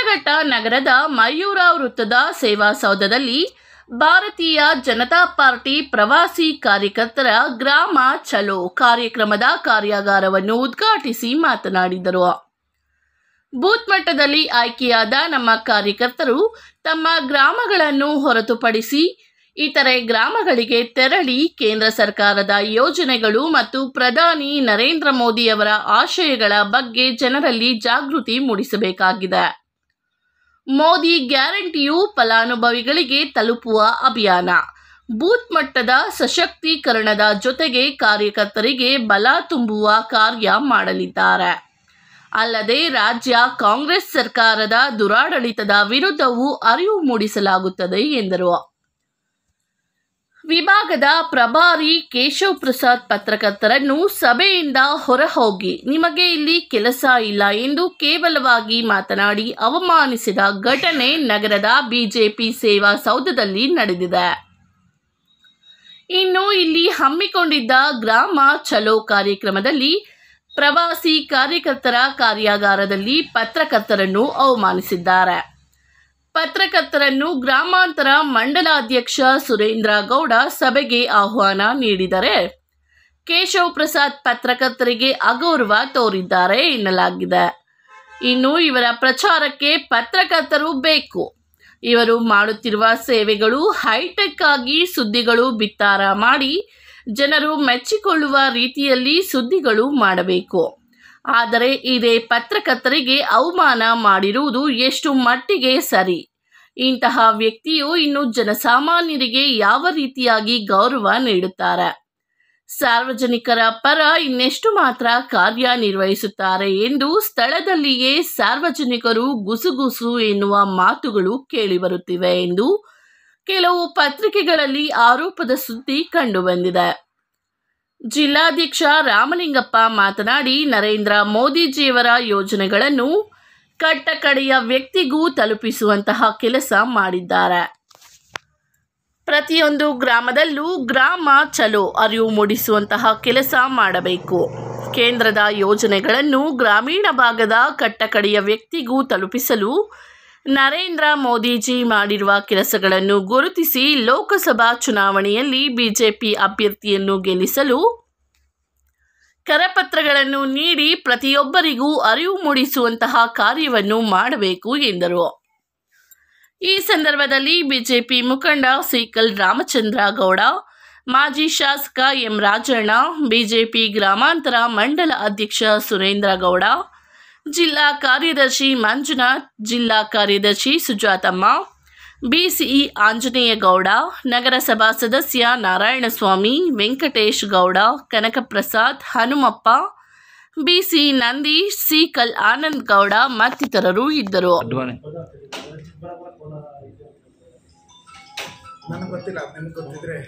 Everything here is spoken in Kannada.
ಶಿಡ್ಲಘಟ್ಟ ನಗರದ ಮಯೂರ ವೃತ್ತದ ಸೇವಾಸೌಧದಲ್ಲಿ ಭಾರತೀಯ ಜನತಾ ಪಾರ್ಟಿ ಪ್ರವಾಸಿ ಕಾರ್ಯಕರ್ತರ ಗ್ರಾಮ ಚಲೋ ಕಾರ್ಯಕ್ರಮದ ಕಾರ್ಯಾಗಾರವನ್ನು ಉದ್ಘಾಟಿಸಿ ಮಾತನಾಡಿದರು ಬೂತ್ ಮಟ್ಟದಲ್ಲಿ ಆಯ್ಕೆಯಾದ ನಮ್ಮ ಕಾರ್ಯಕರ್ತರು ತಮ್ಮ ಗ್ರಾಮಗಳನ್ನು ಹೊರತುಪಡಿಸಿ ಇತರೆ ಗ್ರಾಮಗಳಿಗೆ ತೆರಳಿ ಕೇಂದ್ರ ಸರ್ಕಾರದ ಯೋಜನೆಗಳು ಮತ್ತು ಪ್ರಧಾನಿ ನರೇಂದ್ರ ಮೋದಿಯವರ ಆಶಯಗಳ ಬಗ್ಗೆ ಜನರಲ್ಲಿ ಜಾಗೃತಿ ಮೂಡಿಸಬೇಕಾಗಿದೆ ಮೋದಿ ಗ್ಯಾರಂಟಿಯು ಫಲಾನುಭವಿಗಳಿಗೆ ತಲುಪುವ ಅಭಿಯಾನ ಬೂತ್ ಮಟ್ಟದ ಸಶಕ್ತೀಕರಣದ ಜೊತೆಗೆ ಕಾರ್ಯಕರ್ತರಿಗೆ ಬಲ ತುಂಬುವ ಕಾರ್ಯ ಮಾಡಲಿದ್ದಾರೆ ಅಲ್ಲದೆ ರಾಜ್ಯ ಕಾಂಗ್ರೆಸ್ ಸರ್ಕಾರದ ದುರಾಡಳಿತದ ವಿರುದ್ಧವೂ ಅರಿವು ಮೂಡಿಸಲಾಗುತ್ತದೆ ಎಂದರು ವಿಭಾಗದ ಪ್ರಭಾರಿ ಕೇಶವ್ ಪ್ರಸಾದ್ ಪತ್ರಕರ್ತರನ್ನು ಸಭೆಯಿಂದ ಹೊರಹೋಗಿ ನಿಮಗೆ ಇಲ್ಲಿ ಕೆಲಸ ಇಲ್ಲ ಎಂದು ಕೇವಲವಾಗಿ ಮಾತನಾಡಿ ಅವಮಾನಿಸಿದ ಘಟನೆ ನಗರದ ಬಿಜೆಪಿ ಸೇವಾ ಸೌಧದಲ್ಲಿ ನಡೆದಿದೆ ಇನ್ನು ಇಲ್ಲಿ ಹಮ್ಮಿಕೊಂಡಿದ್ದ ಗ್ರಾಮ ಚಲೋ ಕಾರ್ಯಕ್ರಮದಲ್ಲಿ ಪ್ರವಾಸಿ ಕಾರ್ಯಕರ್ತರ ಕಾರ್ಯಾಗಾರದಲ್ಲಿ ಪತ್ರಕರ್ತರನ್ನು ಅವಮಾನಿಸಿದ್ದಾರೆ ಪತ್ರಕರ್ತರನ್ನು ಗ್ರಾಮಾಂತರ ಮಂಡಲಾಧ್ಯಕ್ಷ ಸುರೇಂದ್ರ ಗೌಡ ಸಭೆಗೆ ಆಹ್ವಾನ ನೀಡಿದರೆ ಕೇಶವ ಪ್ರಸಾದ್ ಪತ್ರಕರ್ತರಿಗೆ ಅಗೌರವ ತೋರಿದ್ದಾರೆ ಎನ್ನಲಾಗಿದೆ ಇನ್ನು ಇವರ ಪ್ರಚಾರಕ್ಕೆ ಪತ್ರಕರ್ತರು ಬೇಕು ಇವರು ಮಾಡುತ್ತಿರುವ ಸೇವೆಗಳು ಹೈಟೆಕ್ ಆಗಿ ಸುದ್ದಿಗಳು ಬಿತ್ತಾರ ಮಾಡಿ ಜನರು ಮೆಚ್ಚಿಕೊಳ್ಳುವ ರೀತಿಯಲ್ಲಿ ಸುದ್ದಿಗಳು ಮಾಡಬೇಕು ಆದರೆ ಇದೇ ಪತ್ರಕರ್ತರಿಗೆ ಅವಮಾನ ಮಾಡಿರುವುದು ಎಷ್ಟು ಮಟ್ಟಿಗೆ ಸರಿ ಇಂತಹ ವ್ಯಕ್ತಿಯು ಇನ್ನು ಜನಸಾಮಾನ್ಯರಿಗೆ ಯಾವ ರೀತಿಯಾಗಿ ಗೌರವ ನೀಡುತ್ತಾರೆ ಸಾರ್ವಜನಿಕರ ಪರ ಇನ್ನೆಷ್ಟು ಮಾತ್ರ ಕಾರ್ಯನಿರ್ವಹಿಸುತ್ತಾರೆ ಎಂದು ಸ್ಥಳದಲ್ಲಿಯೇ ಸಾರ್ವಜನಿಕರು ಗುಸುಗುಸು ಎನ್ನುವ ಮಾತುಗಳು ಕೇಳಿಬರುತ್ತಿವೆ ಎಂದು ಕೆಲವು ಪತ್ರಿಕೆಗಳಲ್ಲಿ ಆರೋಪದ ಸುದ್ದಿ ಕಂಡುಬಂದಿದೆ ಜಿಲ್ಲಾಧ್ಯಕ್ಷ ರಾಮಲಿಂಗಪ್ಪ ಮಾತನಾಡಿ ನರೇಂದ್ರ ಮೋದಿಜಿಯವರ ಯೋಜನೆಗಳನ್ನು ಕಟ್ಟಕಡೆಯ ವ್ಯಕ್ತಿಗೂ ತಲುಪಿಸುವಂತಹ ಕೆಲಸ ಮಾಡಿದ್ದಾರೆ ಪ್ರತಿಯೊಂದು ಗ್ರಾಮದಲ್ಲೂ ಗ್ರಾಮ ಚಲೋ ಅರಿವು ಮೂಡಿಸುವಂತಹ ಕೆಲಸ ಮಾಡಬೇಕು ಕೇಂದ್ರದ ಯೋಜನೆಗಳನ್ನು ಗ್ರಾಮೀಣ ಭಾಗದ ಕಟ್ಟಕಡೆಯ ವ್ಯಕ್ತಿಗೂ ತಲುಪಿಸಲು ನರೇಂದ್ರ ಮೋದಿಜಿ ಮಾಡಿರುವ ಕೆಲಸಗಳನ್ನು ಗುರುತಿಸಿ ಲೋಕಸಭಾ ಚುನಾವಣೆಯಲ್ಲಿ ಬಿಜೆಪಿ ಅಭ್ಯರ್ಥಿಯನ್ನು ಗೆಲ್ಲಿಸಲು ಕರಪತ್ರಗಳನ್ನು ನೀಡಿ ಪ್ರತಿಯೊಬ್ಬರಿಗೂ ಅರಿವು ಮೂಡಿಸುವಂತಹ ಕಾರ್ಯವನ್ನು ಮಾಡಬೇಕು ಎಂದರು ಈ ಸಂದರ್ಭದಲ್ಲಿ ಬಿಜೆಪಿ ಮುಖಂಡ ಸೀಕಲ್ ರಾಮಚಂದ್ರ ಗೌಡ ಮಾಜಿ ಶಾಸಕ ಎಂ ರಾಜಣ್ಣ ಬಿಜೆಪಿ ಗ್ರಾಮಾಂತರ ಮಂಡಲ ಅಧ್ಯಕ್ಷ ಸುರೇಂದ್ರ ಗೌಡ ಜಿಲ್ಲಾ ಕಾರ್ಯದರ್ಶಿ ಮಂಜುನಾಥ್ ಜಿಲ್ಲಾ ಕಾರ್ಯದರ್ಶಿ ಸುಜಾತಮ್ಮ ಬಿಸಿಇ ಆಂಜನೇಯಗೌಡ ನಗರಸಭಾ ಸದಸ್ಯ ನಾರಾಯಣಸ್ವಾಮಿ ವೆಂಕಟೇಶ್ ಗೌಡ ಕನಕಪ್ರಸಾದ್ ಹನುಮಪ್ಪ ಬಿಸಿ ನಂದೀಶ್ ಸಿಕಲ್ ಆನಂದ್ ಗೌಡ ಮತ್ತಿತರರು ಇದ್ದರು ನನಗೆ ಗೊತ್ತಿಲ್ಲ ಗೊತ್ತಿದ್ರೆ